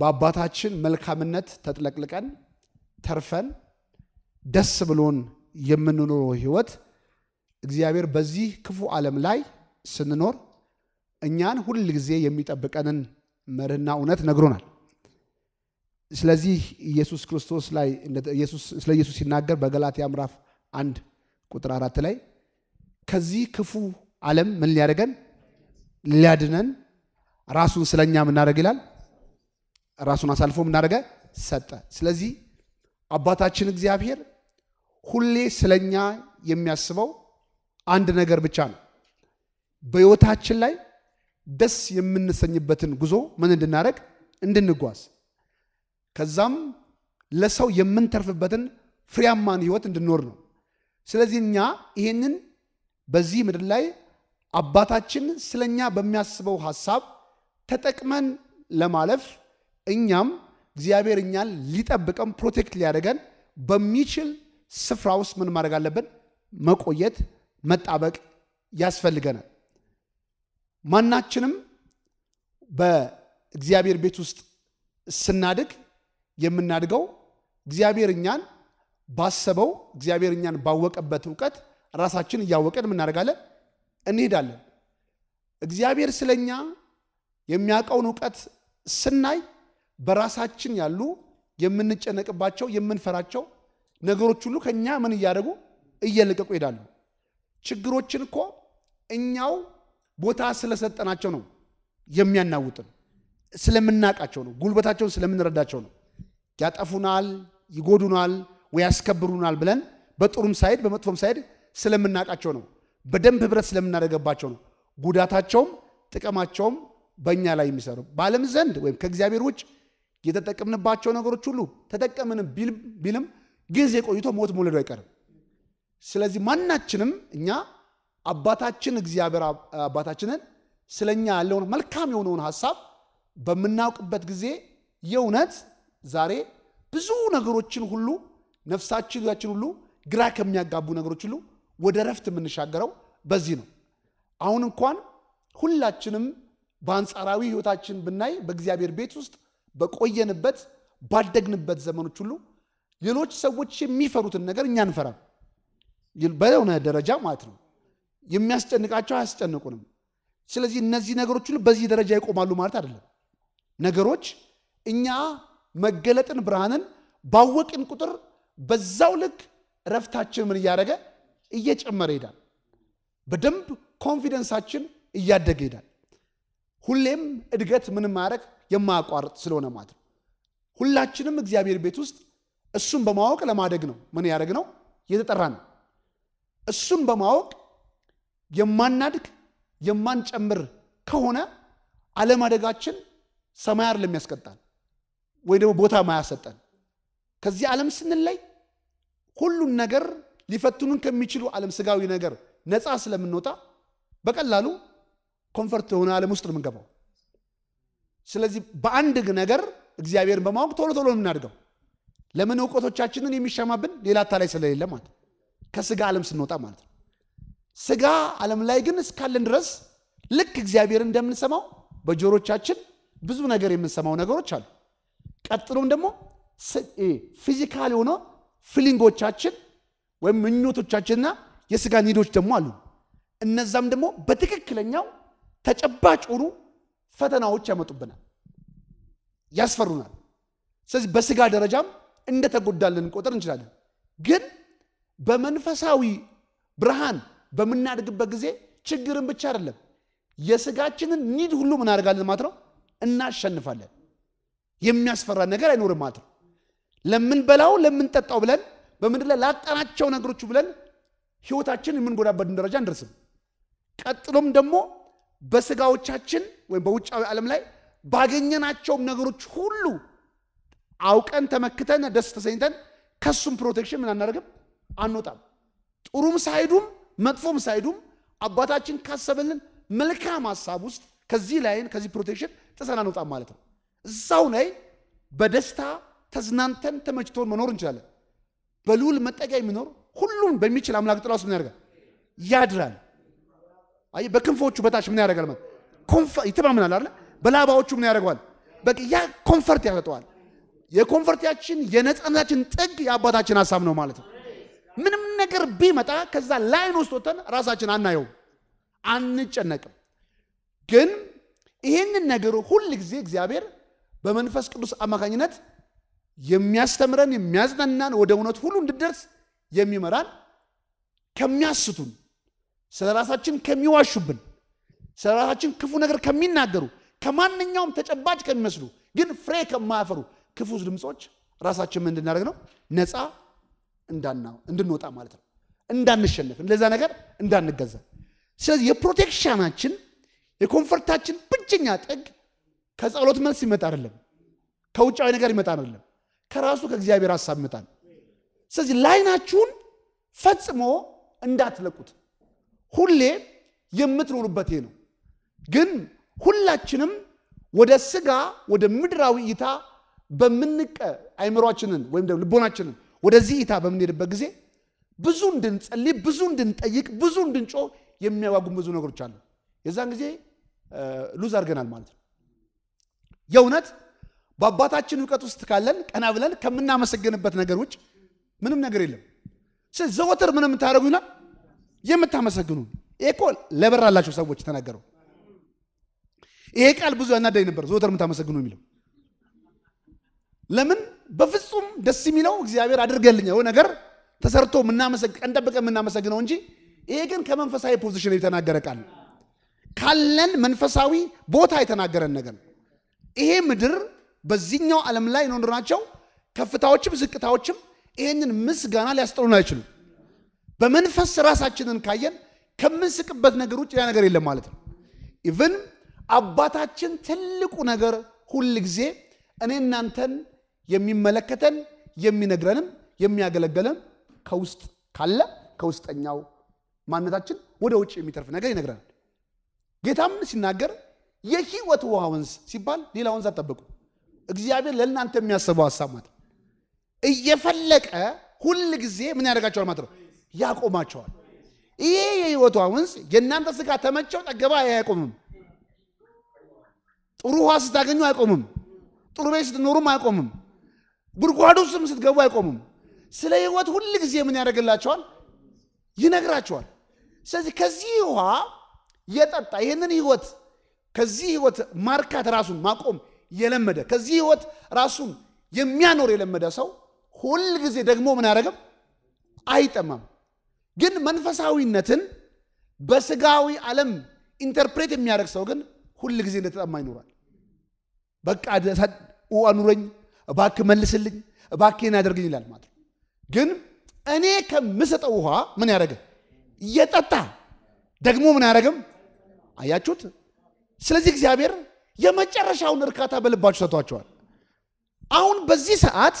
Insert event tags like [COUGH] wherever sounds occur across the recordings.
በአባታችን መልካምነት ተጥለቅልቀን ተርፈን ደስ ብሎን የምንኖረው ህይወት እግዚአብሔር በዚህ ክፉ ዓለም ላይ ስንኖር እኛን ሁል ጊዜ የሚጠብቀንን መርህና እውነት ነግሮናል። ስለዚህ ኢየሱስ ክርስቶስ ላይ ስለ ኢየሱስ ሲናገር በገላትያ ምዕራፍ አንድ ቁጥር አራት ላይ ከዚህ ክፉ ዓለም ምን ሊያደርገን ሊያድነን ራሱን ስለኛ ምናደርግ ይላል ራሱን አሳልፎ ምናደረገ ሰጠ። ስለዚህ አባታችን እግዚአብሔር ሁሌ ስለኛ የሚያስበው አንድ ነገር ብቻ ነው። በሕይወታችን ላይ ደስ የምንሰኝበትን ጉዞ ምን እንድናደረግ እንድንጓዝ፣ ከዛም ለሰው የምንተርፍበትን ፍሬያማን ህይወት እንድኖር ነው። ስለዚህ እኛ ይሄንን በዚህ ምድር ላይ አባታችን ስለኛ በሚያስበው ሀሳብ ተጠቅመን ለማለፍ እኛም እግዚአብሔር እኛን ሊጠብቀን ፕሮቴክት ሊያደርገን በሚችል ስፍራ ውስጥ ምን ማድረግ አለብን? መቆየት መጣበቅ ያስፈልገናል። ማናችንም በእግዚአብሔር ቤት ውስጥ ስናድግ የምናድገው እግዚአብሔር እኛን ባሰበው እግዚአብሔር እኛን ባወቀበት እውቀት ራሳችን እያወቀን የምናደርጋለን እንሄዳለን። እግዚአብሔር ስለኛ የሚያውቀውን እውቀት ስናይ በራሳችን ያሉ የምንጨነቅባቸው የምንፈራቸው ነገሮች ሁሉ ከኛ ምን እያደረጉ እየለቀቁ ይሄዳሉ። ችግሮችን እኮ እኛው ቦታ ስለሰጠናቸው ነው የሚያናውጥን፣ ስለምናቃቸው ነው፣ ጉልበታቸውን ስለምንረዳቸው ነው። ያጠፉናል፣ ይጎዱናል፣ ወይ ያስከብሩናል ብለን በጥሩም ሳይድ በመጥፎም ሳይድ ስለምናቃቸው ነው። በደንብ ህብረት ስለምናደርገባቸው ነው። ጉዳታቸውም ጥቅማቸውም በእኛ ላይ የሚሰሩ በዓለም ዘንድ ወይም ከእግዚአብሔር ውጭ የተጠቀምንባቸው ነገሮች ሁሉ ተጠቀምን ቢልም ጊዜ ቆይቶ ሞት መውለዱ አይቀርም። ስለዚህ ማናችንም እኛ አባታችን እግዚአብሔር አባታችንን ስለኛ ያለውን መልካም የሆነውን ሀሳብ በምናውቅበት ጊዜ የእውነት ዛሬ ብዙ ነገሮችን ሁሉ ነፍሳችን ሁሉ ግራ ከሚያጋቡ ነገሮች ሁሉ ወደ ረፍት የምንሻገረው በዚህ ነው። አሁን እንኳን ሁላችንም በአንጻራዊ ህይወታችን ብናይ በእግዚአብሔር ቤት ውስጥ በቆየንበት ባደግንበት ዘመኖች ሁሉ ሌሎች ሰዎች የሚፈሩትን ነገር እኛ እንፈራ በሆነ ደረጃ ማለት ነው። የሚያስጨንቃቸው አያስጨንቁንም። ስለዚህ እነዚህ ነገሮች ሁሉ በዚህ ደረጃ ይቆማሉ ማለት አይደለም። ነገሮች እኛ መገለጥን ብርሃንን ባወቅን ቁጥር በዛው ልክ እረፍታችን ምን እያደረገ እየጨመረ ይሄዳል። በደንብ ኮንፊደንሳችን እያደገ ይሄዳል። ሁሌም እድገት ምንም ማድረግ የማያቋርጥ ስለሆነ ማለት ነው። ሁላችንም እግዚአብሔር ቤት ውስጥ እሱን በማወቅ ለማደግ ነው ምን ያደረግ ነው የተጠራ ነው። እሱን በማወቅ የማናድግ የማንጨምር ከሆነ አለማደጋችን ሰማይ አይደለም ያስቀጣል፣ ወይ ደግሞ ቦታ ማያሰጠን ከዚህ ዓለም ስንለይ ሁሉን ነገር ሊፈትኑን ከሚችሉ ዓለም ስጋዊ ነገር ነፃ ስለምንወጣ በቀላሉ ኮንፈርት የሆነ ዓለም ውስጥ ነው የምንገባው። ስለዚህ በአንድ ነገር እግዚአብሔርን በማወቅ ቶሎ ቶሎ የምናድገው ለምን እውቀቶቻችንን የሚሸማብን ሌላ ታላይ ስለሌለ ማለት ከስጋ ዓለም ስንወጣ ማለት ነው። ስጋ ዓለም ላይ ግን እስካለን ድረስ ልክ እግዚአብሔር እንደምንሰማው በጆሮቻችን ብዙ ነገር የምንሰማው ነገሮች አሉ። ቀጥሎም ደግሞ ፊዚካል የሆነ ፊሊንጎቻችን ወይም ምኞቶቻችንና የስጋ ኒዶች ደግሞ አሉ። እነዛም ደግሞ በትክክለኛው ተጨባጭ ሆኑ ፈተናዎች ያመጡብናል፣ ያስፈሩናል። ስለዚህ በስጋ ደረጃም እንደተጎዳልን ቆጥር እንችላለን። ግን በመንፈሳዊ ብርሃን በምናድግበት ጊዜ ችግርን ብቻ አይደለም የስጋችንን ኒድ ሁሉ ምን እናደርጋለን ማለት ነው እናሸንፋለን። የሚያስፈራ ነገር አይኖርም ማለት ነው። ለምንበላው ለምንጠጣው ብለን በምድር ላይ ላጠናቸው ነገሮች ብለን ህይወታችን የምንጎዳበትን ደረጃ እንደርስም። ቀጥሎም ደግሞ በስጋዎቻችን ወይም በውጫዊ ዓለም ላይ ባገኘናቸውም ነገሮች ሁሉ አውቀን ተመክተን ደስ ተሰኝተን ከሱም ፕሮቴክሽን ምን አናደርግም አንወጣም። ጥሩም ሳይዱም መጥፎም ሳይዱም አባታችን ካሰበልን መልካም ሀሳብ ውስጥ ከዚህ ላይን ከዚህ ፕሮቴክሽን ጥሰን አንወጣም ማለት ነው። እዛው ላይ በደስታ ተዝናንተን ተመችቶን መኖር እንችላለን። በልዑል መጠጊያ የሚኖር ሁሉም በሚችል አምላክ ጥላ ውስጥ ምን ያደርጋል? ያድራል። አይ በክንፎቹ በታች ምን ያደርጋል ማለት ኮንፈርት ይተማመናል አይደል? በላባዎቹ ምን ያደርገዋል? በቃ ያ ኮንፈርት ያመጣዋል። የኮንፈርታችን የነጻነታችን ጥግ የአባታችን ሀሳብ ነው ማለት ነው። ምንም ነገር ቢመጣ ከዛ ላይን ውስጥ ወተን ራሳችን አናየውም፣ አንጨነቅም። ግን ይህንን ነገር ሁል ጊዜ እግዚአብሔር በመንፈስ ቅዱስ አማካኝነት የሚያስተምረን የሚያዝናናን፣ ወደ እውነት ሁሉ እንድደርስ የሚመራን ከሚያስቱን ስለ ራሳችን ከሚዋሹብን፣ ስለ ራሳችን ክፉ ነገር ከሚናገሩ፣ ከማንኛውም ተጨባጭ ከሚመስሉ ግን ፍሬ ከማያፈሩ ክፉ ድምፆች ራሳችን ምን እንድናደርግ ነው? ነፃ እንድንወጣ ማለት ነው። እንዳንሸነፍ፣ ለዛ ነገር እንዳንገዛ። ስለዚህ የፕሮቴክሽናችን የኮንፈርታችን ብቸኛ ጥግ ከጸሎት መልስ ይመጣ አይደለም፣ ከውጫዊ ነገር ይመጣ አይደለም፣ ከራሱ ከእግዚአብሔር ሀሳብ ይመጣል። ስለዚህ ላይናችሁን ፈጽሞ እንዳትለቁት ሁሌ የምትኖሩበት ይሄ ነው። ግን ሁላችንም ወደ ስጋ ወደ ምድራዊ እይታ በምንቀ አይምሯችንን ወይም ደግሞ ልቦናችንን ወደዚህ እይታ በምንሄድበት ጊዜ ብዙ እንድንጸልይ፣ ብዙ እንድንጠይቅ፣ ብዙ እንድንጮ የሚያዋጉን ብዙ ነገሮች አሉ። የዛን ጊዜ ሉዝ አድርገናል ማለት ነው። የእውነት በአባታችን እውቀት ውስጥ ካለን ቀና ብለን ከምናመሰግንበት ነገር ውጭ ምንም ነገር የለም። ዘወትር ምንም የምታደርጉ ይላል የምታመሰግኑ ይሄ እኮ ለበር ሰዎች ተናገረው። ይሄ ቃል ብዙ ያናዳኝ ነበር። ዘወትር የምታመሰግኑ የሚለው ለምን? በፍጹም ደስ የሚለው እግዚአብሔር አድርገልኛ ነገር ተሰርቶ ቀን ጠብቀን የምናመሰግነው እንጂ ይሄ ግን ከመንፈሳዊ ፖዚሽን የተናገረ ቃል ካለን መንፈሳዊ ቦታ የተናገረን ነገር ይሄ ምድር በዚህኛው ዓለም ላይ ነው ናቸው። ከፍታዎችም ዝቅታዎችም ይሄንን ምስጋና ሊያስጥሉን አይችሉም። በመንፈስ ራሳችንን ካየን ከምንስቅበት ነገር ውጭ ሌላ ነገር የለም ማለት ነው። ኢቭን አባታችን ትልቁ ነገር ሁል ጊዜ እኔ እናንተን የሚመለከተን የሚነግረንም የሚያገለግለን ከውስጥ ካለ ከውስጠኛው ማንነታችን ወደ ውጭ የሚተርፍ ነገር ይነግረናል። ጌታም ሲናገር የህይወት ውሃ ወንዝ ሲባል ሌላ ወንዝ አጠብቁ እግዚአብሔር ለእናንተ የሚያስበው ሀሳብ ማለት እየፈለቀ ሁል ጊዜ ምን ያደርጋቸዋል ማለት ነው ያቆማቸዋል። ይሄ የህይወቷ ወንዝ የእናንተ ስጋ ተመቸው፣ ጠገባ፣ አያቆምም። ጥሩ ውሃ ስታገኙ አይቆምም። ጥሩ ቤት ስትኖሩም አይቆምም። ጉድጓዱ ስም ስትገቡ አይቆምም። ስለ ህይወት ሁል ጊዜ ምን ያደርግላቸዋል? ይነግራቸዋል። ስለዚህ ከዚህ ውሃ የጠጣ ይህንን ህይወት ከዚህ ህይወት ማርካት ራሱን ማቆም የለመደ ከዚህ ህይወት ራሱን የሚያኖር የለመደ ሰው ሁል ጊዜ ደግሞ ምን አያደርግም? አይጠማም። ግን መንፈሳዊነትን በስጋዊ ዓለም ኢንተርፕሬት የሚያደርግ ሰው ግን ሁል ጊዜ እንደተጠማ ይኖራል። በቃ አኑረኝ፣ እባክህ መልስልኝ፣ እባክህን አደርግኝ ይላል ማለት ነው። ግን እኔ ከምሰጠው ውሃ ምን ያደረገ እየጠጣ ደግሞ ምን አያደረግም? አያችሁት? ስለዚህ እግዚአብሔር የመጨረሻውን እርካታ በልባችሁ ሰጥቷቸዋል። አሁን በዚህ ሰዓት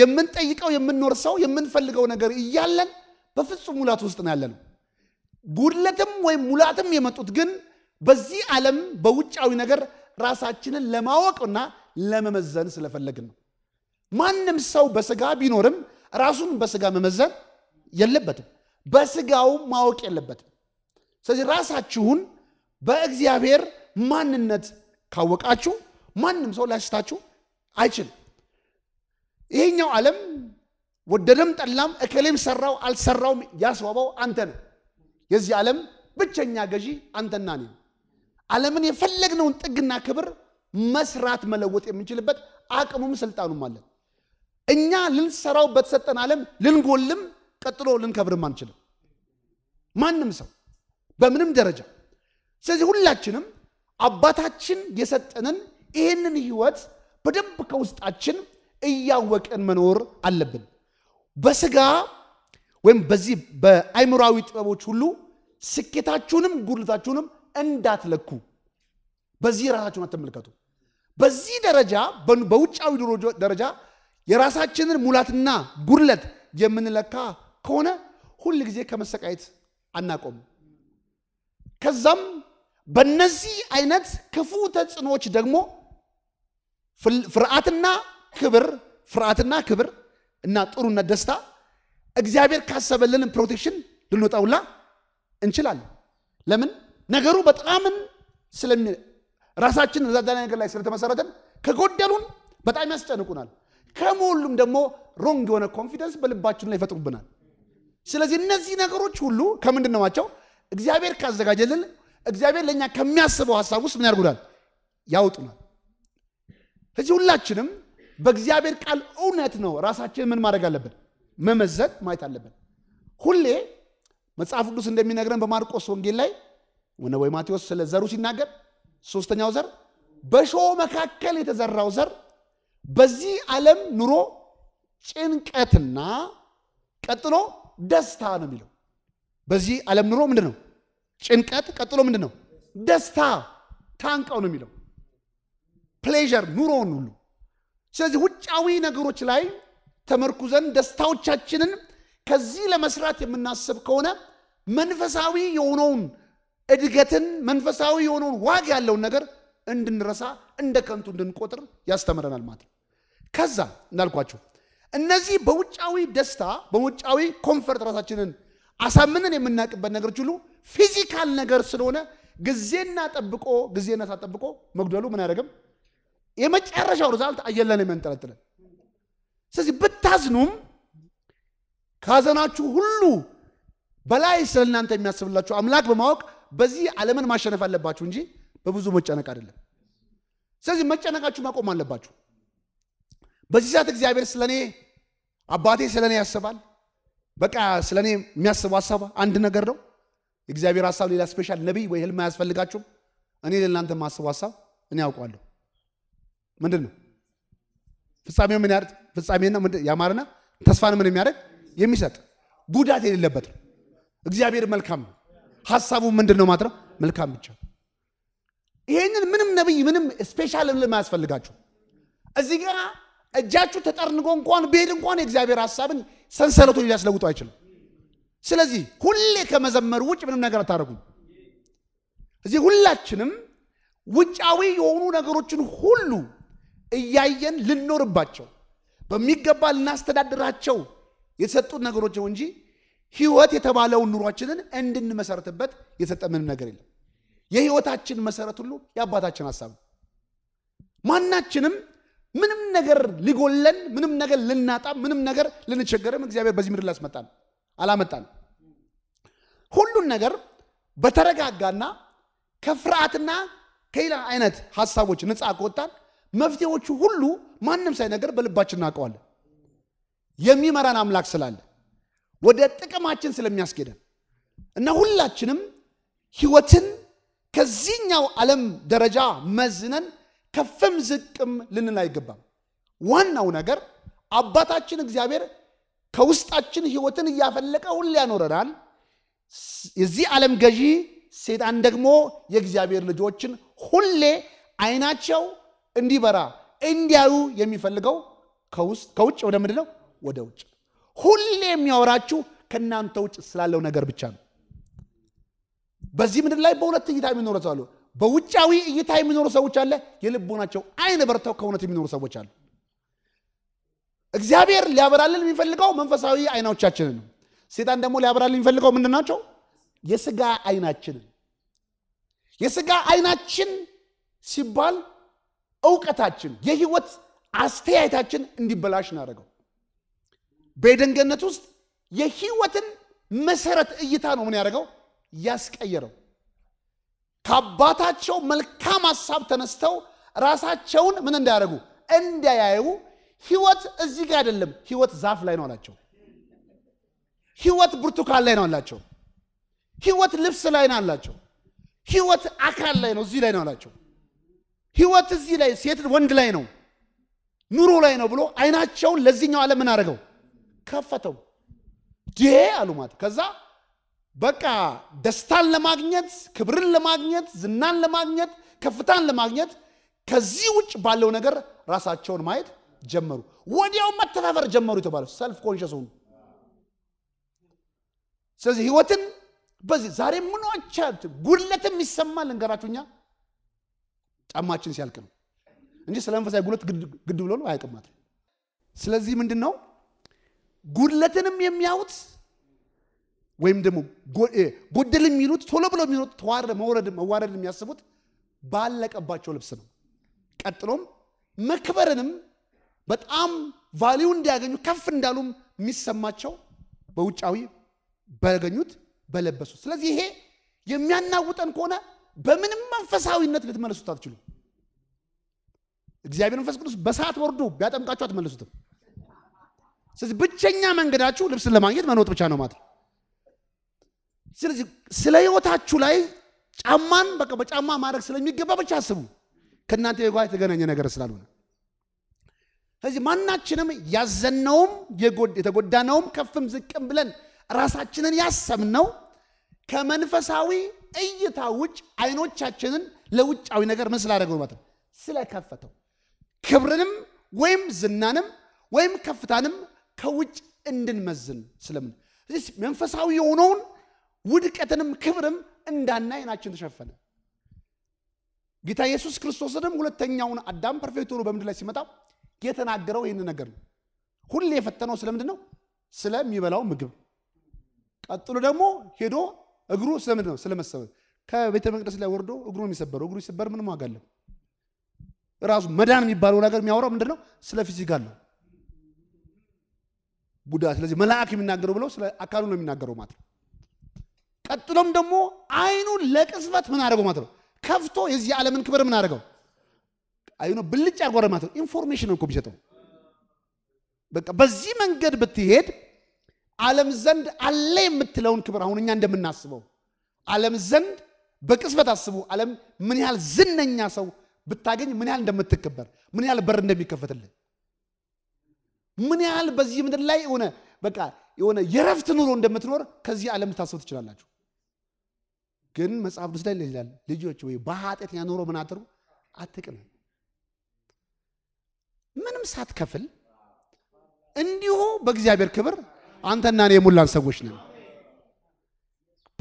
የምንጠይቀው የምንኖር ሰው የምንፈልገው ነገር እያለን በፍጹም ሙላት ውስጥ ነው ያለ ነው። ጉድለትም ወይም ሙላትም የመጡት ግን በዚህ ዓለም በውጫዊ ነገር ራሳችንን ለማወቅና ለመመዘን ስለፈለግን ነው። ማንም ሰው በስጋ ቢኖርም ራሱን በስጋ መመዘን የለበትም፣ በስጋው ማወቅ የለበትም። ስለዚህ ራሳችሁን በእግዚአብሔር ማንነት ካወቃችሁ ማንም ሰው ሊያስታችሁ አይችልም። ይሄኛው ዓለም ወደደም ጠላም እከሌም ሰራው አልሰራውም ያስዋባው አንተ ነው። የዚህ ዓለም ብቸኛ ገዢ አንተና እኔ። ዓለምን የፈለግነውን ጥግና ክብር መስራት መለወጥ የምንችልበት አቅሙም ስልጣኑም አለን። እኛ ልንሰራው በተሰጠን ዓለም ልንጎልም ቀጥሎ ልንከብርም አንችልም፣ ማንም ሰው በምንም ደረጃ። ስለዚህ ሁላችንም አባታችን የሰጠንን ይህንን ህይወት በደንብ ከውስጣችን እያወቅን መኖር አለብን። በስጋ ወይም በዚህ በአይምራዊ ጥበቦች ሁሉ ስኬታችሁንም ጉድለታችሁንም እንዳትለኩ በዚህ ራሳችሁን አትመልከቱ። በዚህ ደረጃ በውጫዊ ደረጃ የራሳችንን ሙላትና ጉድለት የምንለካ ከሆነ ሁል ጊዜ ከመሰቃየት አናቆም። ከዛም በእነዚህ አይነት ክፉ ተጽዕኖዎች ደግሞ ፍርሃትና ክብር ፍርሃትና ክብር እና ጥሩነት ደስታ እግዚአብሔር ካሰበልንን ፕሮቴክሽን ልንወጣውላ እንችላለን። ለምን ነገሩ በጣምን ስለሚ ራሳችን እዛ ነገር ላይ ስለተመሰረተን ከጎደሉን በጣም ያስጨንቁናል። ከሞሉም ደግሞ ሮንግ የሆነ ኮንፊደንስ በልባችን ላይ ይፈጥሩብናል። ስለዚህ እነዚህ ነገሮች ሁሉ ከምንድን ናቸው? እግዚአብሔር ካዘጋጀልን እግዚአብሔር ለእኛ ከሚያስበው ሀሳብ ውስጥ ምን ያደርጉናል? ያውጡናል። እዚህ ሁላችንም በእግዚአብሔር ቃል እውነት ነው ራሳችን ምን ማድረግ አለብን? መመዘን ማየት አለብን። ሁሌ መጽሐፍ ቅዱስ እንደሚነግረን በማርቆስ ወንጌል ላይ ወይ ማቴዎስ ስለ ዘሩ ሲናገር ሶስተኛው ዘር በእሾህ መካከል የተዘራው ዘር በዚህ ዓለም ኑሮ ጭንቀትና ቀጥሎ ደስታ ነው የሚለው። በዚህ ዓለም ኑሮ ምንድን ነው? ጭንቀት፣ ቀጥሎ ምንድን ነው? ደስታ ታንቀው ነው የሚለው ፕሌዠር ኑሮውን ሁሉ ስለዚህ ውጫዊ ነገሮች ላይ ተመርኩዘን ደስታዎቻችንን ከዚህ ለመስራት የምናስብ ከሆነ መንፈሳዊ የሆነውን እድገትን መንፈሳዊ የሆነውን ዋጋ ያለውን ነገር እንድንረሳ እንደ ከንቱ እንድንቆጥር ያስተምረናል ማለት ነው። ከዛ እንዳልኳቸው እነዚህ በውጫዊ ደስታ በውጫዊ ኮንፈርት ራሳችንን አሳምነን የምናውቅበት ነገሮች ሁሉ ፊዚካል ነገር ስለሆነ ጊዜና ጠብቆ ጊዜና ሳጠብቆ መጉደሉ ምን አያደርግም የመጨረሻው ሪዛልት አየለን የሚያንጠለጥለን። ስለዚህ ብታዝኑም ከሀዘናችሁ ሁሉ በላይ ስለ እናንተ የሚያስብላችሁ አምላክ በማወቅ በዚህ ዓለምን ማሸነፍ አለባችሁ እንጂ በብዙ መጨነቅ አይደለም። ስለዚህ መጨነቃችሁ ማቆም አለባችሁ። በዚህ ሰዓት እግዚአብሔር ስለ እኔ አባቴ ስለ እኔ ያስባል፣ በቃ ስለ እኔ የሚያስበው ሀሳብ አንድ ነገር ነው። የእግዚአብሔር ሀሳብ ሌላ ስፔሻል ነቢይ ወይ ህልም አያስፈልጋችሁም። እኔ ለእናንተ ማስበው ሀሳብ እኔ ያውቋለሁ። ምንድን ነው ፍጻሜው ምን ያደርግ ፍጻሜና ያማረና ተስፋን ምን የሚያደርግ የሚሰጥ ጉዳት የሌለበት ነው። እግዚአብሔር መልካም ነው። ሀሳቡ ምንድን ነው ማለት ነው? መልካም ብቻ። ይሄንን ምንም ነቢይ ምንም ስፔሻል የማያስፈልጋችሁ እዚህ ጋር እጃችሁ ተጠርንጎ እንኳን ብሄድ እንኳን የእግዚአብሔር ሀሳብን ሰንሰለቱን ሊያስለውጡ አይችልም። ስለዚህ ሁሌ ከመዘመር ውጭ ምንም ነገር አታደርጉም። እዚህ ሁላችንም ውጫዊ የሆኑ ነገሮችን ሁሉ እያየን ልኖርባቸው በሚገባ ልናስተዳድራቸው የተሰጡት ነገሮች ነው እንጂ ህይወት የተባለውን ኑሯችንን እንድንመሰረትበት የተሰጠ ምንም ነገር የለም። የህይወታችን መሰረት ሁሉ የአባታችን ሀሳብ ነው። ማናችንም ምንም ነገር ሊጎለን፣ ምንም ነገር ልናጣ፣ ምንም ነገር ልንቸገርም እግዚአብሔር በዚህ ምድር ላስመጣን አላመጣን። ሁሉን ነገር በተረጋጋና ከፍርሃትና ከሌላ አይነት ሀሳቦች ነፃ ከወጣን መፍትሄዎቹ ሁሉ ማንም ሳይነገር በልባችን እናውቀዋለን። የሚመራን አምላክ ስላለ ወደ ጥቅማችን ስለሚያስኬደን እና ሁላችንም ህይወትን ከዚህኛው ዓለም ደረጃ መዝነን ከፍም ዝቅም ልንል አይገባም። ዋናው ነገር አባታችን እግዚአብሔር ከውስጣችን ህይወትን እያፈለቀ ሁሉ ያኖረናል። የዚህ ዓለም ገዢ ሴጣን ደግሞ የእግዚአብሔር ልጆችን ሁሌ አይናቸው እንዲበራ እንዲያዩ የሚፈልገው ከውጭ ወደ ምንድን ነው? ወደ ውጭ። ሁሌ የሚያወራችሁ ከእናንተ ውጭ ስላለው ነገር ብቻ ነው። በዚህ ምድር ላይ በሁለት እይታ የሚኖሩ ሰው አሉ። በውጫዊ እይታ የሚኖሩ ሰዎች አለ፣ የልቦናቸው አይን በርተው ከእውነት የሚኖሩ ሰዎች አሉ። እግዚአብሔር ሊያበራልን የሚፈልገው መንፈሳዊ አይናዎቻችንን ነው። ሴጣን ደግሞ ሊያበራልን የሚፈልገው ምንድን ናቸው? የስጋ አይናችንን። የስጋ አይናችን ሲባል እውቀታችን፣ የህይወት አስተያየታችን እንዲበላሽ እናደረገው። በደንገነት ውስጥ የህይወትን መሰረት እይታ ነው ምን ያደርገው ያስቀየረው። ከአባታቸው መልካም ሀሳብ ተነስተው ራሳቸውን ምን እንዳያደርጉ እንዳያዩ ህይወት እዚህ ጋር አይደለም፣ ህይወት ዛፍ ላይ ነው አላቸው። ህይወት ብርቱካን ላይ ነው አላቸው። ህይወት ልብስ ላይ ነው አላቸው። ህይወት አካል ላይ ነው እዚህ ላይ ነው አላቸው። ህይወት እዚህ ላይ ሴት ወንድ ላይ ነው ኑሮ ላይ ነው ብሎ አይናቸውን ለዚህኛው ዓለም ምን አደረገው ከፈተው ዴ አሉ ማለት ከዛ በቃ ደስታን ለማግኘት ክብርን ለማግኘት ዝናን ለማግኘት ከፍታን ለማግኘት ከዚህ ውጭ ባለው ነገር ራሳቸውን ማየት ጀመሩ ወዲያው መተፋፈር ጀመሩ የተባለው ሰልፍ ኮንሽስ ሆኑ ስለዚህ ህይወትን በዚህ ዛሬ ምኖቻት ጉድለትም ይሰማል እንገራችሁኛ ጫማችን ሲያልቅ ነው እንጂ ስለ መንፈሳዊ ጉድለት ግድ ብሎ ነው አያውቅም ስለዚህ ምንድን ነው ጉድለትንም የሚያዩት ወይም ደግሞ ጎደል የሚሉት ቶሎ ብሎ የሚሮጡት ተዋረድ መውረድ መዋረድ የሚያስቡት ባለቀባቸው ልብስ ነው። ቀጥሎም መክበርንም በጣም ቫሊው እንዲያገኙ ከፍ እንዳሉም የሚሰማቸው በውጫዊ በገኙት በለበሱት። ስለዚህ ይሄ የሚያናውጠን ከሆነ በምንም መንፈሳዊነት ልትመለሱት አትችሉም። እግዚአብሔር መንፈስ ቅዱስ በሰዓት ወርዶ ቢያጠምቃችሁ አትመለሱትም። ስለዚህ ብቸኛ መንገዳችሁ ልብስን ለማግኘት መኖጥ ብቻ ነው ማለት ነው። ስለዚህ ስለ ህይወታችሁ ላይ ጫማን በቃ በጫማ ማድረግ ስለሚገባ ብቻ አስቡ፣ ከእናንተ ጋር የተገናኘ ነገር ስላልሆነ። ስለዚህ ማናችንም ያዘነውም የተጎዳነውም ከፍም ዝቅም ብለን ራሳችንን ያሰብነው ከመንፈሳዊ እይታ ውጭ አይኖቻችንን ለውጫዊ ነገር ምን ስላደረገው ማለት ነው ስለከፈተው ክብርንም ወይም ዝናንም ወይም ከፍታንም ከውጭ እንድንመዝን ስለምን መንፈሳዊ የሆነውን ውድቀትንም ክብርም እንዳናይ አይናችን ተሸፈነ ጌታ ኢየሱስ ክርስቶስንም ሁለተኛውን አዳም ፐርፌክት ሆኖ በምድር ላይ ሲመጣ የተናገረው ይህን ነገር ነው ሁሌ የፈተነው ስለምንድን ነው ስለሚበላው ምግብ ቀጥሎ ደግሞ ሄዶ እግሩ ስለምንድን ነው? ስለመሰበር። ከቤተ መቅደስ ላይ ወርዶ እግሩ የሚሰበረው እግሩ ይሰበር፣ ምንም ዋጋ አለው። ራሱ መዳን የሚባለው ነገር የሚያወራው ምንድን ነው? ስለ ፊዚካል ነው ጉዳት። ስለዚህ መልአክ የሚናገረው ብለው ስለ አካሉ ነው የሚናገረው ማለት ነው። ቀጥሎም ደግሞ አይኑ ለቅጽበት ምን አደረገው ማለት ነው? ከፍቶ የዚህ ዓለምን ክብር ምን አደረገው? አይኑ ብልጭ አርጓረ ማለት ነው። ኢንፎርሜሽን ነው እኮ የሚሰጠው። በቃ በዚህ መንገድ ብትሄድ ዓለም ዘንድ አለ የምትለውን ክብር አሁን እኛ እንደምናስበው ዓለም ዘንድ በቅጽበት አስቡ። ዓለም ምን ያህል ዝነኛ ሰው ብታገኝ ምን ያህል እንደምትከበር፣ ምን ያህል በር እንደሚከፈትልን፣ ምን ያህል በዚህ ምድር ላይ የሆነ በቃ የሆነ የረፍት ኑሮ እንደምትኖር ከዚህ ዓለም ልታስቡ ትችላላችሁ። ግን መጽሐፍ ቅዱስ ላይ ይላል ልጆች ወይ በኃጢአት ኑሮ ምን አትሩ አትቅም። ምንም ሳትከፍል እንዲሁ በእግዚአብሔር ክብር አንተና እኔ የሞላን ሰዎች ነን።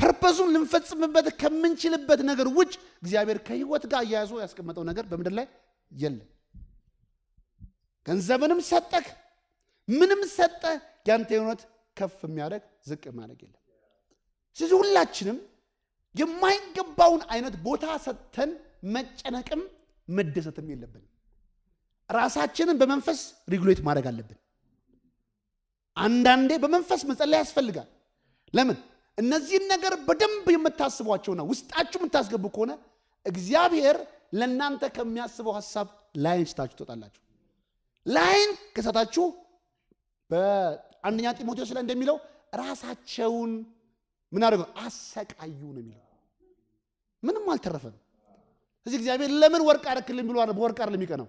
ፐርፐሱን ልንፈጽምበት ከምንችልበት ነገር ውጭ እግዚአብሔር ከህይወት ጋር አያይዞ ያስቀመጠው ነገር በምድር ላይ የለም። ገንዘብንም ሰጠህ፣ ምንም ሰጠ፣ ያንተ የሆነት ከፍ የሚያደርግ ዝቅ የሚያደርግ የለም። ስለዚህ ሁላችንም የማይገባውን አይነት ቦታ ሰጥተን መጨነቅም መደሰትም የለብንም። ራሳችንን በመንፈስ ሪጉሌት ማድረግ አለብን። አንዳንዴ በመንፈስ መጸለይ ያስፈልጋል። ለምን? እነዚህን ነገር በደንብ የምታስቧቸውና ውስጣችሁ የምታስገቡ ከሆነ እግዚአብሔር ለእናንተ ከሚያስበው ሀሳብ ላይን ስታችሁ ትወጣላችሁ። ላይን ከሳታችሁ በአንደኛ ጢሞቴዎስ ላይ እንደሚለው ራሳቸውን ምን አደረገው አሰቃዩ ነው የሚለው። ምንም አልተረፈም። እዚህ እግዚአብሔር ለምን ወርቅ አረክልን ብሎ በወርቅ አይደለም የሚቀናው።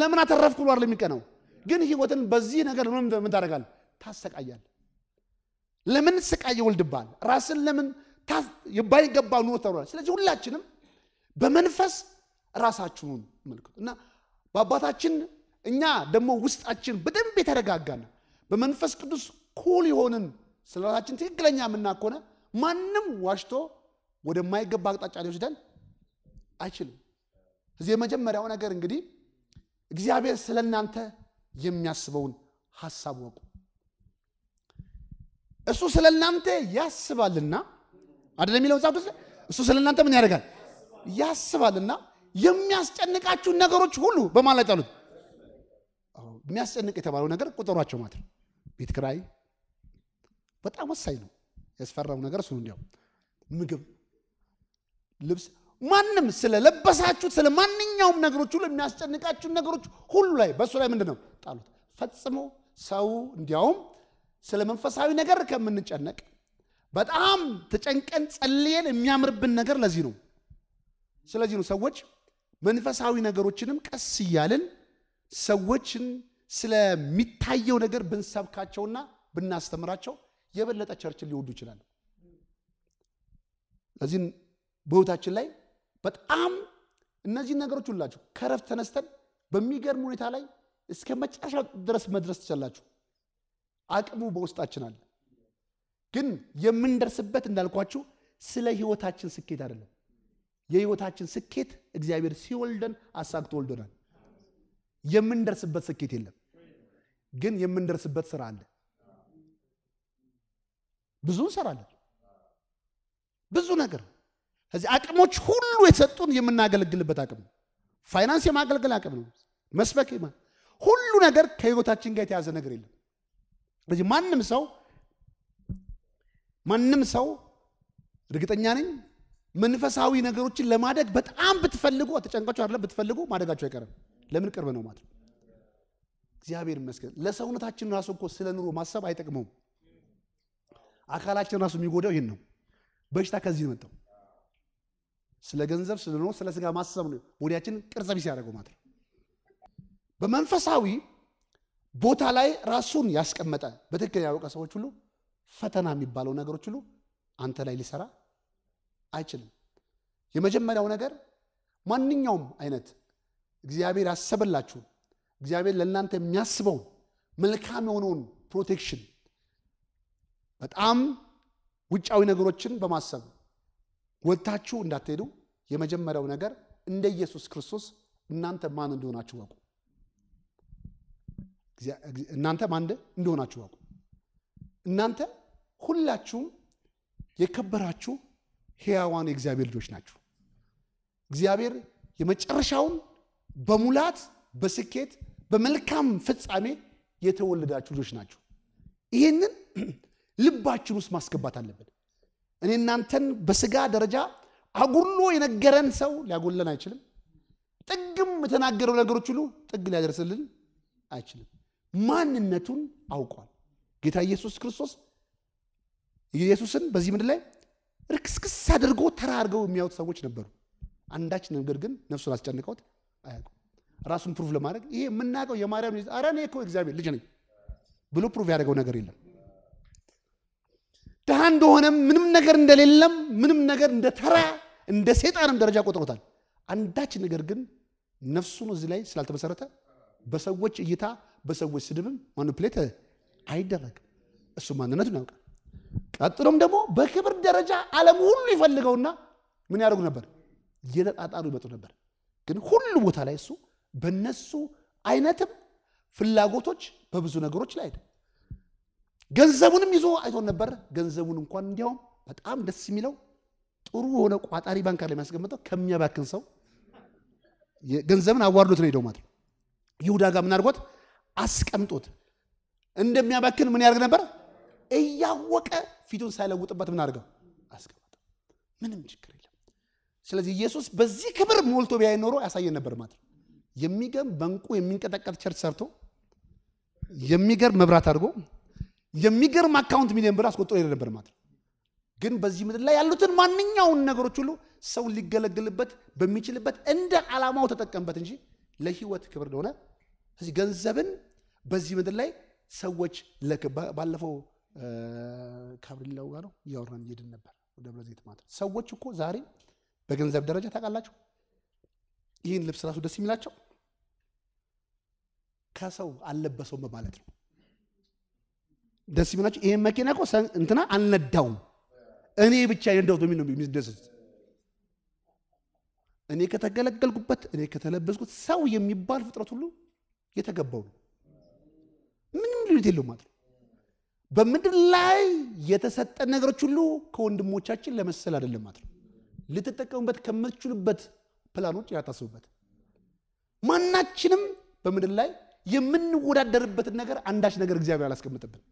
ለምን አተረፍክ ብሎ አይደለም የሚቀናው። ግን ህይወትን በዚህ ነገር ምን ምን ታደርጋል? ታሰቃያል። ለምን ስቃይ ይወልድብሃል? ራስን ለምን ባይገባ ኑሮ ተኖራል። ስለዚህ ሁላችንም በመንፈስ ራሳችሁን መልክቱ እና በአባታችን እኛ ደግሞ ውስጣችን በደንብ የተረጋጋን በመንፈስ ቅዱስ ኩል የሆንን ስለ ራሳችን ትክክለኛ የምናኮነ ማንም ዋሽቶ ወደማይገባ አቅጣጫ ሊወስደን አይችልም። እዚህ የመጀመሪያው ነገር እንግዲህ እግዚአብሔር ስለ እናንተ የሚያስበውን ሐሳብ ወቁ። እሱ ስለ እናንተ ያስባልና አደለ የሚለው መጽሐፍ ቅዱስ እሱ ስለ እናንተ ምን ያደርጋል? ያስባልና የሚያስጨንቃችሁን ነገሮች ሁሉ በማለት ያሉት የሚያስጨንቅ የተባለው ነገር ቁጠሯቸው ማለት ነው። ቤት ክራይ በጣም ወሳኝ ነው። ያስፈራው ነገር እሱ እንዲያው ምግብ፣ ልብስ ማንም ስለለበሳችሁ ስለ ማንኛውም ነገሮች ሁሉ የሚያስጨንቃችሁን ነገሮች ሁሉ ላይ በእሱ ላይ ምንድን ነው ጣሉት ፈጽሞ ሰው እንዲያውም ስለ መንፈሳዊ ነገር ከምንጨነቅ በጣም ተጨንቀን ጸልየን የሚያምርብን ነገር ለዚህ ነው ስለዚህ ነው ሰዎች መንፈሳዊ ነገሮችንም ቀስ እያልን ሰዎችን ስለሚታየው ነገር ብንሰብካቸውና ብናስተምራቸው የበለጠ ቸርችን ሊወዱ ይችላል። ለዚህም በህይወታችን ላይ በጣም እነዚህ ነገሮች ሁላችሁ ከረፍት ተነስተን በሚገርም ሁኔታ ላይ እስከ መጨረሻ ድረስ መድረስ ትችላላችሁ። አቅሙ በውስጣችን አለ። ግን የምንደርስበት እንዳልኳችሁ ስለ ህይወታችን ስኬት አይደለም። የህይወታችን ስኬት እግዚአብሔር ሲወልደን አሳግቶ ወልዶናል። የምንደርስበት ስኬት የለም፣ ግን የምንደርስበት ስራ አለ። ብዙ እንሰራለን፣ ብዙ ነገር ከዚህ አቅሞች ሁሉ የተሰጡን የምናገለግልበት አቅም ነው። ፋይናንስ የማገልገል አቅም ነው። መስበክ ሁሉ ነገር ከህይወታችን ጋር የተያዘ ነገር የለም። ስለዚህ ማንም ሰው ማንም ሰው እርግጠኛ ነኝ መንፈሳዊ ነገሮችን ለማደግ በጣም ብትፈልጉ ተጨንቃችሁ አይደለም ብትፈልጉ ማደጋቸው አይቀርም። ለምን ቅርብ ነው ማለት እግዚአብሔር ይመስገን። ለሰውነታችን ራሱ እኮ ስለ ኑሮ ማሰብ አይጠቅመውም። አካላችን ራሱ የሚጎዳው ይህን ነው። በሽታ ከዚህ ነው ስለ ገንዘብ፣ ስለ ኑሮ፣ ስለ ስጋ ማሰብ ነው ወዲያችን ቅርጸ ቢስ ያደረገው ማለት ነው። በመንፈሳዊ ቦታ ላይ ራሱን ያስቀመጠ በትክክል ያወቀ ሰዎች ሁሉ ፈተና የሚባለው ነገሮች ሁሉ አንተ ላይ ሊሰራ አይችልም። የመጀመሪያው ነገር ማንኛውም አይነት እግዚአብሔር ያሰበላችሁን እግዚአብሔር ለእናንተ የሚያስበውን መልካም የሆነውን ፕሮቴክሽን በጣም ውጫዊ ነገሮችን በማሰብ ወጥታችሁ እንዳትሄዱ የመጀመሪያው ነገር እንደ ኢየሱስ ክርስቶስ እናንተ ማን እንደሆናችሁ ወቁ። እናንተ ማን እንደሆናችሁ ወቁ። እናንተ ሁላችሁም የከበራችሁ ሕያዋን የእግዚአብሔር ልጆች ናችሁ። እግዚአብሔር የመጨረሻውን በሙላት በስኬት በመልካም ፍጻሜ የተወለዳችሁ ልጆች ናችሁ። ይህንን [CLEARS THROAT] ልባችን ውስጥ ማስገባት አለብን። እኔ እናንተን በስጋ ደረጃ አጉሎ የነገረን ሰው ሊያጎለን አይችልም። ጥግም የተናገረው ነገሮች ሁሉ ጥግ ሊያደርስልን አይችልም። ማንነቱን አውቋል። ጌታ ኢየሱስ ክርስቶስ ኢየሱስን በዚህ ምድር ላይ ርክስክስ አድርጎ ተራ አድርገው የሚያዩት ሰዎች ነበሩ። አንዳች ነገር ግን ነፍሱን አስጨንቀውት አያውቁም። ራሱን ፕሩፍ ለማድረግ ይሄ የምናውቀው የማርያም ኧረ እኔ እኮ እግዚአብሔር ልጅ ነኝ ብሎ ፕሩፍ ያደረገው ነገር የለም። ድሃ እንደሆነ ምንም ነገር እንደሌለም ምንም ነገር እንደ ተራ እንደ ሴጣንም ደረጃ ቆጥሮታል። አንዳች ነገር ግን ነፍሱን እዚህ ላይ ስላልተመሰረተ በሰዎች እይታ በሰዎች ስድብም ማኒፕሌት አይደረግም። እሱ ማንነቱን ያውቃል። ቀጥሎም ደግሞ በክብር ደረጃ ዓለም ሁሉ ይፈልገውና ምን ያደርጉ ነበር? እየተጣጣሉ ይመጡ ነበር። ግን ሁሉ ቦታ ላይ እሱ በነሱ አይነትም ፍላጎቶች በብዙ ነገሮች ላይ ገንዘቡንም ይዞ አይቶን ነበር። ገንዘቡን እንኳን እንዲያውም በጣም ደስ የሚለው ጥሩ የሆነ ቋጣሪ ባንክ ላይ የሚያስቀምጠው ከሚያባክን ሰው ገንዘብን አዋርዶት ነው ሄደው ማለት ነው። ይሁዳ ጋር ምን አስቀምጦት እንደሚያባክን ምን ያደርግ ነበር? እያወቀ ፊቱን ሳይለውጥበት ምን አድርገው አስቀምጠ ምንም ችግር የለም። ስለዚህ ኢየሱስ በዚህ ክብር ሞልቶ ቢያይ ኖሮ ያሳየን ነበር ማለት ነው። የሚገርም በእንቁ የሚንቀጠቀጥ ቸርች ሰርቶ የሚገርም መብራት አድርጎ የሚገርም አካውንት ሚሊዮን ብር አስቆጥሮ ሄደ ነበር ማለት ነው። ግን በዚህ ምድር ላይ ያሉትን ማንኛውን ነገሮች ሁሉ ሰው ሊገለግልበት በሚችልበት እንደ ዓላማው ተጠቀምበት እንጂ ለህይወት ክብር እንደሆነ ስለዚህ ገንዘብን በዚህ ምድር ላይ ሰዎች ባለፈው ካብሪላው ጋር ነው እያወራን እየድን ነበር ደብረ ዘይት ማለት ነው። ሰዎች እኮ ዛሬ በገንዘብ ደረጃ ታውቃላችሁ፣ ይህን ልብስ ራሱ ደስ የሚላቸው ከሰው አለበሰው በማለት ነው። ደስ የሚላቸው ይሄ መኪና እኮ እንትና አልነዳውም እኔ ብቻ የነዳሁት በሚል ነው የሚደሰቱት። እኔ ከተገለገልኩበት፣ እኔ ከተለበስኩት ሰው የሚባል ፍጥረት ሁሉ የተገባው ነው። ምንም ልዩነት የለውም ማለት ነው። በምድር ላይ የተሰጠን ነገሮች ሁሉ ከወንድሞቻችን ለመሰል አይደለም ማለት ነው። ልትጠቀሙበት ከምትችሉበት ፕላኖች ያታስቡበት። ማናችንም በምድር ላይ የምንወዳደርበትን ነገር አንዳች ነገር እግዚአብሔር አላስቀምጥብን።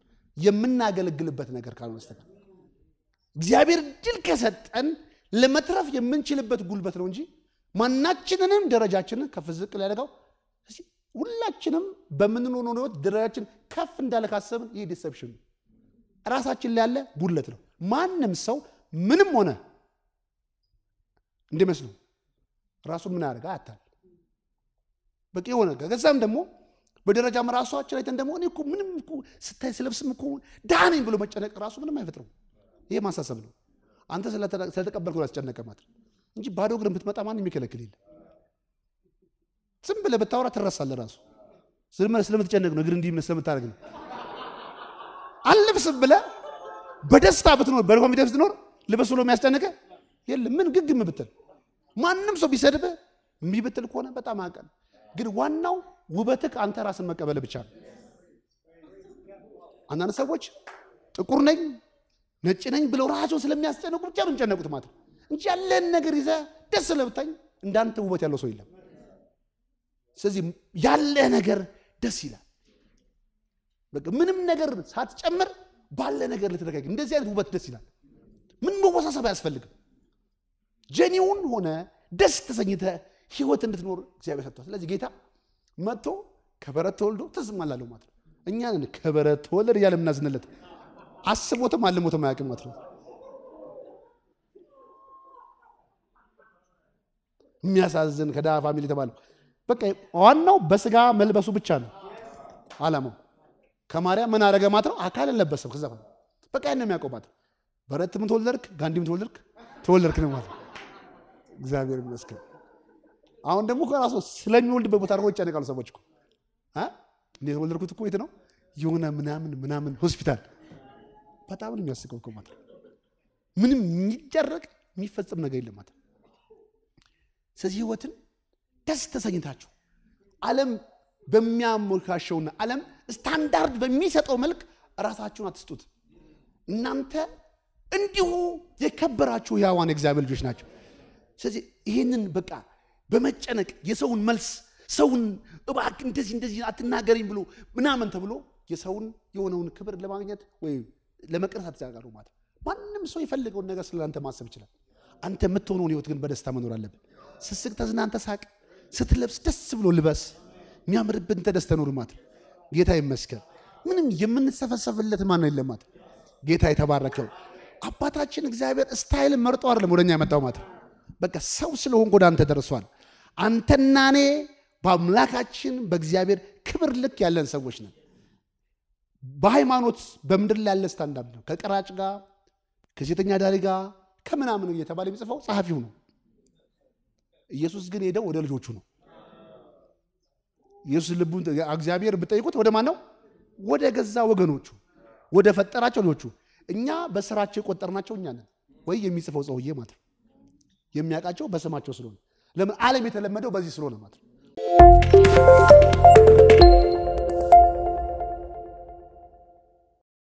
የምናገለግልበት ነገር ካልሆነ በስተቀር እግዚአብሔር ድል ከሰጠን ለመትረፍ የምንችልበት ጉልበት ነው እንጂ ማናችንንም ደረጃችንን ከፍ ዝቅ ሊያደርገው ሁላችንም በምንኖረው ህይወት ደረጃችን ከፍ እንዳለ ካሰብን ይህ ዲሰፕሽን ነው፣ ራሳችን ላይ ያለ ጉድለት ነው። ማንም ሰው ምንም ሆነ እንዲመስለው ራሱን ምን ያደርጋ አታል በቂ የሆነ ከዛም ደግሞ በደረጃም ራሷችን አይተን ደግሞ እኔ እኮ ምንም እኮ ስታይ ስለብስም እኮ ዳነኝ ብሎ መጨነቅ ራሱ ምንም አይፈጥረው። ይሄ ማሳሰብ ነው። አንተ ስለተቀበልክ ያስጨነቀ ማለት እንጂ ባዶ እግር ብትመጣ ማን የሚከለክል የለ። ዝም ብለህ ብታወራ ትረሳለህ። ራሱ ስለምትጨነቅ ነው፣ እግር እንዲህ ስለምታደርግ ነው። አልልብስም ብለህ በደስታ ብትኖር በኮንፊደንስ ብትኖር ልበስ ብሎ የሚያስጨንቀ የለም። ምን ግግም ብትል ማንም ሰው ቢሰድብህ የሚብትል ከሆነ በጣም አቀን ግን ዋናው ውበትህ አንተ ራስን መቀበል ብቻ ነው። አንዳንድ ሰዎች ጥቁር ነኝ ነጭ ነኝ ብለው ራሳቸውን ስለሚያስጨንቁ ብቻ ነው የሚጨነቁት ማለት ነው እንጂ ያለን ነገር ይዘ ደስ ለብታኝ እንዳንተ ውበት ያለው ሰው የለም። ስለዚህ ያለ ነገር ደስ ይላል። በቃ ምንም ነገር ሳትጨምር ባለ ነገር ልትረጋግ እንደዚህ አይነት ውበት ደስ ይላል። ምን መወሳሰብ አያስፈልግም። ጀኒውን ሆነ ደስ ተሰኝተ ህይወት እንድትኖር እግዚአብሔር ሰጥቷል። ስለዚህ ጌታ መጥቶ ከበረት ተወልዶ ተዝማላለሁ ማለት ነው። እኛ ነን ከበረት ተወለድ እያለ የምናዝንለት አስቦትም አልሞትም አያውቅም ማለት ነው። የሚያሳዝን ከዳ ፋሚሊ የተባለው በቃ ዋናው በስጋ መልበሱ ብቻ ነው አላማው። ከማርያም ምን አረገ ማለት ነው? አካል አልለበሰም። ከዛ በቃ ያን ነው የሚያውቀው ማለት ነው። በረትም ተወለድክ ጋንዲም ተወለድክ ተወለድክ ነው ማለት ነው። እግዚአብሔር ይመስገን። አሁን ደግሞ ከራሱ ስለሚወልድበት ቦታ አድርገው ይጨነቃሉ ሰዎች እኮ እንዴት ወለድኩት እኮ የት ነው የሆነ ምናምን ምናምን ሆስፒታል በጣም ነው የሚያስቀው እኮ ማለት ምንም የሚደረግ የሚፈጸም ነገር የለም ማለት ስለዚህ ህይወትን ደስ ተሰኝታችሁ አለም በሚያሞካሸውና አለም ስታንዳርድ በሚሰጠው መልክ ራሳችሁን አትስጡት። እናንተ እንዲሁ የከበራችሁ ሕያዋን የእግዚአብሔር ልጆች ናቸው። ስለዚህ ይህንን በቃ በመጨነቅ የሰውን መልስ ሰውን እባክ እንደዚህ እንደዚህ አትናገርኝ ብሎ ምናምን ተብሎ የሰውን የሆነውን ክብር ለማግኘት ወይ ለመቅረት አትዘጋጋሩ ማለት ማንም ሰው የፈለገውን ነገር ስለአንተ ማሰብ ይችላል። አንተ የምትሆነውን ህይወት ግን በደስታ መኖር አለብን። ስስቅ ተዝናንተ ሳቅ፣ ስትለብስ ደስ ብሎ ልበስ። የሚያምርብን ተደስተ ኖር ማለት ጌታ ይመስገን። ምንም የምንሰፈሰፍለት ማን የለም ማለት ጌታ የተባረከው አባታችን እግዚአብሔር ስታይል መርጦ አይደለም ወደኛ የመጣው ማለት በቃ ሰው ስለሆን ወደ አንተ ደርሷል። አንተና እኔ በአምላካችን በእግዚአብሔር ክብር ልክ ያለን ሰዎች ነን። በሃይማኖት በምድር ላይ ያለ ስታንዳርድ ነው። ከቀራጭ ጋር ከሴተኛ ዳሪ ጋር ከምናምኑ እየተባለ የሚጽፈው ጸሐፊው ነው። ኢየሱስ ግን ሄደው ወደ ልጆቹ ነው። ኢየሱስ ልቡን እግዚአብሔር ብጠይቁት ወደ ማን ነው? ወደ ገዛ ወገኖቹ፣ ወደ ፈጠራቸው ልጆቹ። እኛ በስራቸው የቆጠርናቸው እኛ ነን ወይ የሚጽፈው ሰውዬ ማለት ነው። የሚያውቃቸው በስማቸው ስለሆነ ለምን ዓለም የተለመደው በዚህ ስለሆነ ማለት ነው።